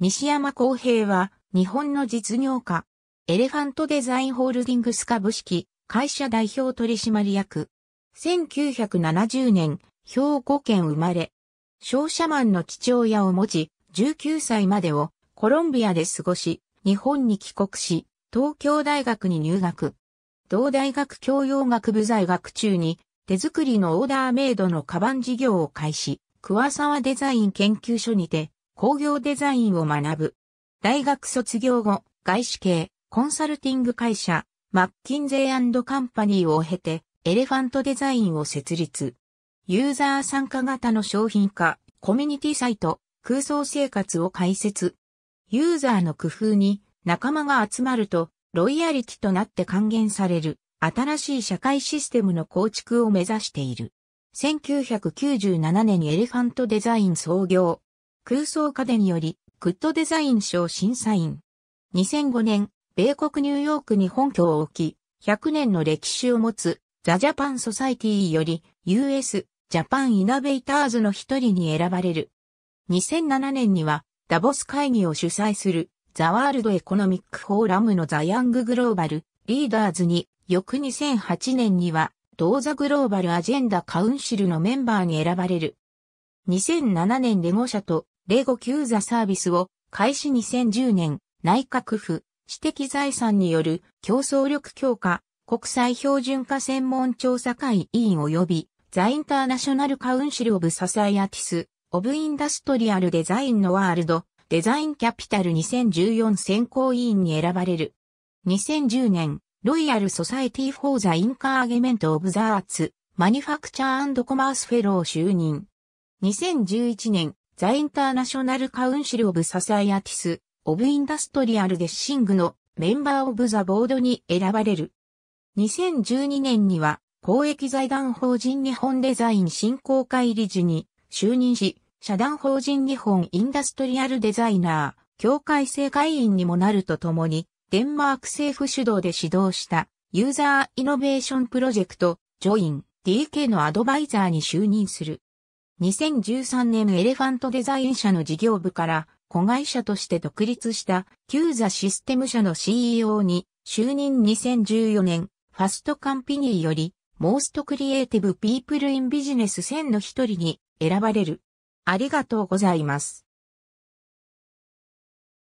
西山公平は、日本の実業家、エレファントデザインホールディングス株式、会社代表取締役。1970年、兵庫県生まれ。商社マンの父親を持ち、19歳までをコロンビアで過ごし、日本に帰国し、東京大学に入学。同大学教養学部在学中に、手作りのオーダーメイドのカバン事業を開始、桑沢デザイン研究所にて、工業デザインを学ぶ。大学卒業後、外資系、コンサルティング会社、マッキンゼーカンパニーを経て、エレファントデザインを設立。ユーザー参加型の商品化、コミュニティサイト、空想生活を開設。ユーザーの工夫に仲間が集まると、ロイヤリティとなって還元される、新しい社会システムの構築を目指している。1997年にエレファントデザイン創業、空想家電より、グッドデザイン賞審査員。2005年、米国ニューヨークに本拠を置き、100年の歴史を持つ、ザ・ジャパン・ソサイティより、US、ジャパン・イナベイターズの一人に選ばれる。2007年には、ダボス会議を主催する、ザ・ワールド・エコノミック・フォーラムのザ・ヤング・グローバル・リーダーズに、翌2008年には、同ザ・グローバル・アジェンダ・カウンシルのメンバーに選ばれる。2007年レゴ社とキュ級ザサービスを開始2010年内閣府知的財産による競争力強化国際標準化専門調査会委員及びザ・インターナショナルカウンシル・オブ・ササイアティス・オブ・インダストリアル・デザインのワールド・デザイン・キャピタル2014選考委員に選ばれる。2010年、ロイヤル・ソサエティ・フォー・ザ・インカーゲメント・オブ・ザ・アーツ、マニファクチャー・コマース・フェロー就任。2011年、ザ・インターナショナル・カウンシル・オブ・ササイアティス・オブ・インダストリアル・デッシングのメンバー・オブ・ザ・ボードに選ばれる。2012年には、公益財団法人日本デザイン振興会理事に就任し、社団法人日本インダストリアルデザイナー、協会正会員にもなるとともに、デンマーク政府主導で指導したユーザーイノベーションプロジェクト、ジョイン、DK のアドバイザーに就任する。2013年エレファントデザイン社の事業部から子会社として独立したーザシステム社の CEO に就任2014年ファストカンピニーよりモーストクリエイティブピープルインビジネス1000の一人に選ばれる。ありがとうございます。